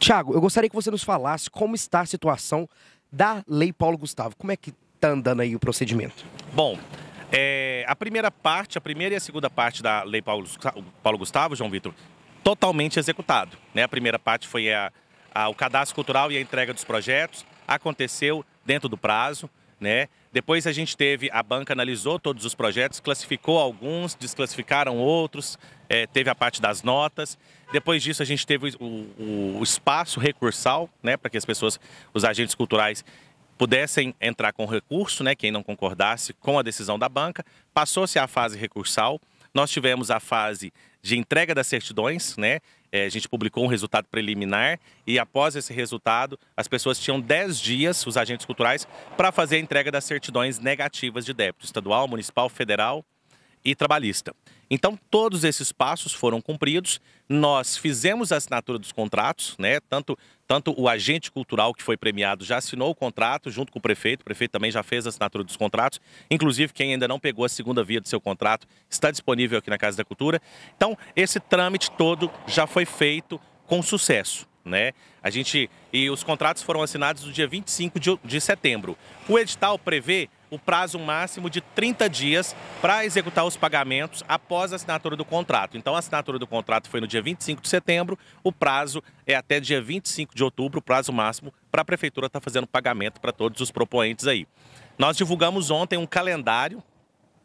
Tiago, eu gostaria que você nos falasse como está a situação da Lei Paulo Gustavo. Como é que está andando aí o procedimento? Bom, é, a primeira parte, a primeira e a segunda parte da Lei Paulo, Paulo Gustavo, João Vitor, totalmente executado. Né? A primeira parte foi a, a, o cadastro cultural e a entrega dos projetos, aconteceu dentro do prazo, né? Depois a gente teve, a banca analisou todos os projetos, classificou alguns, desclassificaram outros, é, teve a parte das notas. Depois disso a gente teve o, o espaço recursal, né, para que as pessoas, os agentes culturais, pudessem entrar com recurso, né, quem não concordasse com a decisão da banca. Passou-se a fase recursal, nós tivemos a fase de entrega das certidões, né? É, a gente publicou um resultado preliminar e após esse resultado, as pessoas tinham 10 dias, os agentes culturais, para fazer a entrega das certidões negativas de débito estadual, municipal, federal e trabalhista. Então, todos esses passos foram cumpridos. Nós fizemos a assinatura dos contratos, né? Tanto, tanto o agente cultural que foi premiado já assinou o contrato junto com o prefeito. O prefeito também já fez a assinatura dos contratos. Inclusive, quem ainda não pegou a segunda via do seu contrato está disponível aqui na Casa da Cultura. Então, esse trâmite todo já foi feito com sucesso. Né? A gente e os contratos foram assinados no dia 25 de, de setembro. O edital prevê o prazo máximo de 30 dias para executar os pagamentos após a assinatura do contrato. Então, a assinatura do contrato foi no dia 25 de setembro, o prazo é até dia 25 de outubro, o prazo máximo para a prefeitura estar tá fazendo pagamento para todos os proponentes aí. Nós divulgamos ontem um calendário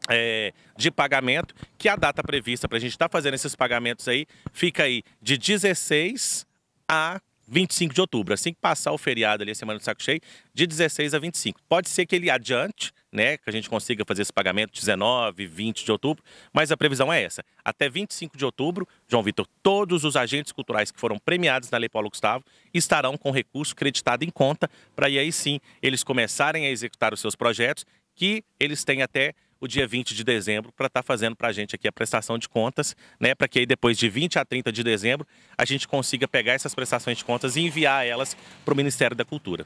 é, de pagamento, que a data prevista para a gente estar tá fazendo esses pagamentos aí fica aí de 16 a 25 de outubro, assim que passar o feriado ali, a semana do saco cheio, de 16 a 25. Pode ser que ele adiante, né, que a gente consiga fazer esse pagamento 19, 20 de outubro, mas a previsão é essa. Até 25 de outubro, João Vitor, todos os agentes culturais que foram premiados na Lei Paulo Gustavo estarão com recurso creditado em conta para aí sim eles começarem a executar os seus projetos que eles têm até o dia 20 de dezembro para estar tá fazendo para a gente aqui a prestação de contas, né? Para que aí depois de 20 a 30 de dezembro a gente consiga pegar essas prestações de contas e enviar elas para o Ministério da Cultura.